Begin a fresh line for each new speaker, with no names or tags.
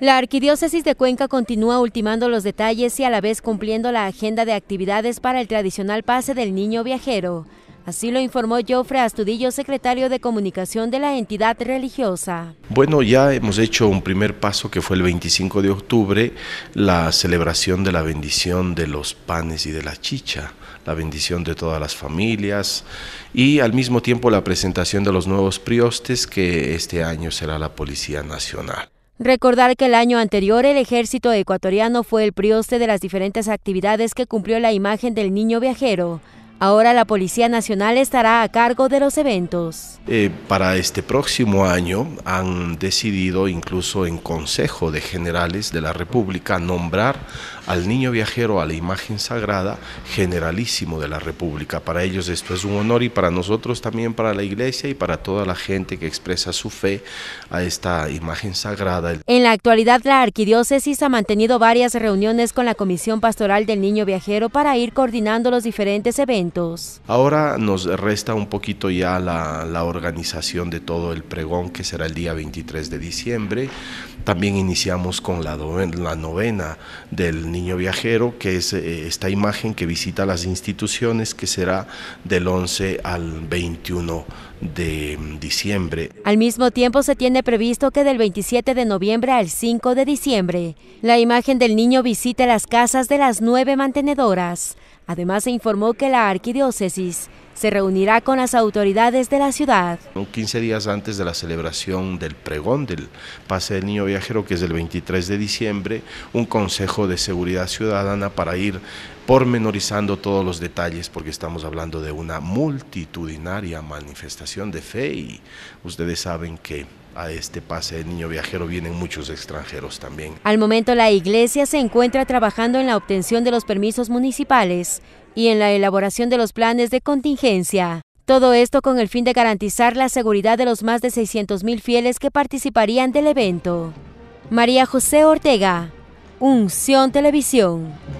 La Arquidiócesis de Cuenca continúa ultimando los detalles y a la vez cumpliendo la agenda de actividades para el tradicional pase del niño viajero. Así lo informó Jofre Astudillo, secretario de Comunicación de la entidad religiosa.
Bueno, ya hemos hecho un primer paso que fue el 25 de octubre, la celebración de la bendición de los panes y de la chicha, la bendición de todas las familias y al mismo tiempo la presentación de los nuevos priostes que este año será la Policía Nacional.
Recordar que el año anterior el ejército ecuatoriano fue el prioste de las diferentes actividades que cumplió la imagen del niño viajero, Ahora la Policía Nacional estará a cargo de los eventos.
Eh, para este próximo año han decidido, incluso en Consejo de Generales de la República, nombrar al niño viajero a la imagen sagrada generalísimo de la República. Para ellos esto es un honor y para nosotros también, para la Iglesia y para toda la gente que expresa su fe a esta imagen sagrada.
En la actualidad, la Arquidiócesis ha mantenido varias reuniones con la Comisión Pastoral del Niño Viajero para ir coordinando los diferentes eventos
Ahora nos resta un poquito ya la, organización de todo el pregón que será el día 23 de diciembre. También iniciamos con la, la novena del niño viajero, que es eh, esta imagen que visita las instituciones, que será del 11 al 21 de diciembre.
Al mismo tiempo se tiene previsto que del 27 de noviembre al 5 de diciembre, la imagen del niño visite las casas de las nueve mantenedoras Además, se informó que la arquidiócesis se reunirá con las autoridades de la ciudad.
15 días antes de la celebración del pregón del pase del niño viajero, que es el 23 de diciembre, un consejo de seguridad ciudadana para ir pormenorizando todos los detalles, porque estamos hablando de una multitudinaria manifestación de fe y ustedes saben que a este pase del niño viajero vienen muchos extranjeros también.
Al momento la iglesia se encuentra trabajando en la obtención de los permisos municipales y en la elaboración de los planes de contingencia. Todo esto con el fin de garantizar la seguridad de los más de 600.000 fieles que participarían del evento. María José Ortega, Unción Televisión.